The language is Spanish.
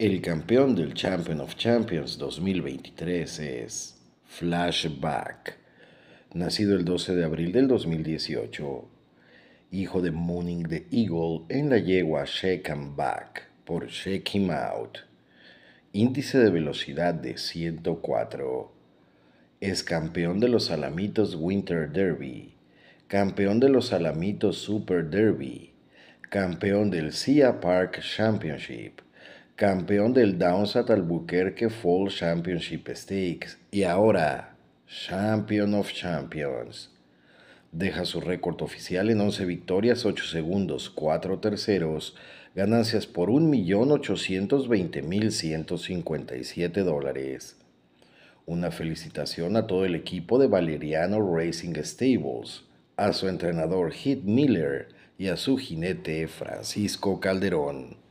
El campeón del Champion of Champions 2023 es Flashback, nacido el 12 de abril del 2018, hijo de Mooning the Eagle en la yegua Shake and em Back por Shake Him em Out, índice de velocidad de 104, es campeón de los Alamitos Winter Derby, campeón de los Alamitos Super Derby, campeón del SIA Park Championship campeón del Downs at Albuquerque Fall Championship Stakes y ahora Champion of Champions. Deja su récord oficial en 11 victorias, 8 segundos, 4 terceros, ganancias por 1.820.157 dólares. Una felicitación a todo el equipo de Valeriano Racing Stables, a su entrenador Heath Miller y a su jinete Francisco Calderón.